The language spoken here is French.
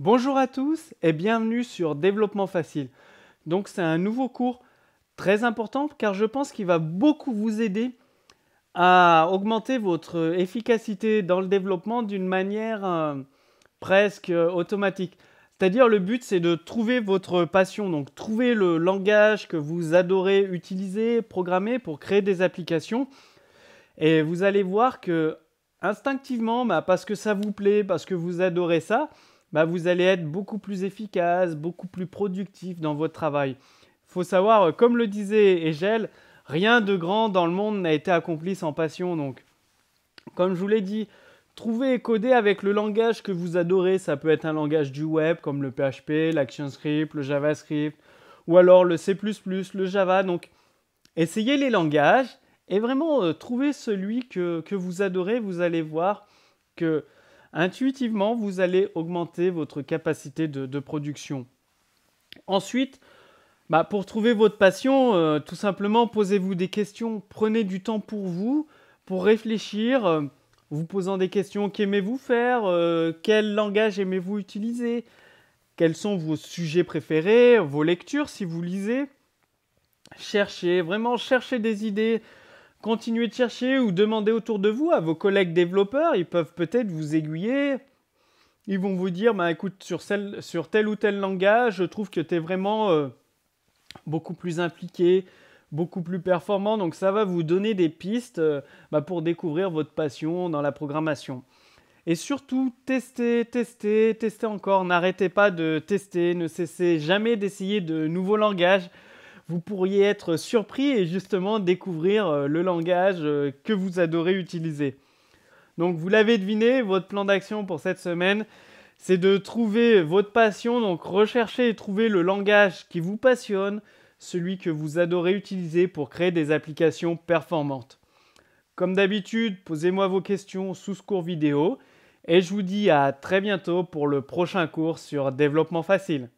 Bonjour à tous et bienvenue sur Développement Facile. Donc c'est un nouveau cours très important car je pense qu'il va beaucoup vous aider à augmenter votre efficacité dans le développement d'une manière euh, presque euh, automatique. C'est-à-dire le but c'est de trouver votre passion, donc trouver le langage que vous adorez utiliser, programmer pour créer des applications. Et vous allez voir que instinctivement, bah, parce que ça vous plaît, parce que vous adorez ça, bah, vous allez être beaucoup plus efficace, beaucoup plus productif dans votre travail. Faut savoir, euh, comme le disait Egel, rien de grand dans le monde n'a été accompli sans passion. Donc, comme je vous l'ai dit, trouvez et codez avec le langage que vous adorez. Ça peut être un langage du web comme le PHP, l'ActionScript, le JavaScript, ou alors le C++, le Java. Donc, essayez les langages et vraiment trouver euh, trouvez celui que, vous adorez. Vous allez voir que Intuitivement, vous allez augmenter votre capacité de, production. Ensuite, bah, pour trouver votre passion, euh, tout simplement, posez-vous des questions, prenez du temps pour vous, pour réfléchir, euh, vous posant des questions qu'aimez-vous faire, euh, quel langage aimez-vous utiliser, quels sont vos sujets préférés, vos lectures si vous lisez. Cherchez, vraiment cherchez des idées, Continuez de chercher ou demandez autour de vous à vos collègues développeurs, ils peuvent peut-être vous aiguiller. Ils vont vous dire, bah, écoute, sur, tel ou tel langage, je trouve que tu es vraiment euh, beaucoup plus impliqué, beaucoup plus performant. Donc ça va vous donner des pistes euh, bah, pour découvrir votre passion dans la programmation. Et surtout, testez, testez, testez encore. N'arrêtez pas de tester, ne cessez jamais d'essayer de nouveaux langages vous pourriez être surpris et justement découvrir euh, le langage euh, que vous adorez utiliser. Donc vous l'avez deviné, votre plan d'action pour cette semaine, c'est de trouver votre passion, donc rechercher et trouver le langage qui vous passionne, celui que vous adorez utiliser pour créer des applications performantes. Comme d'habitude, posez-moi vos questions sous ce cours vidéo et je vous dis à très bientôt pour le prochain cours sur développement facile.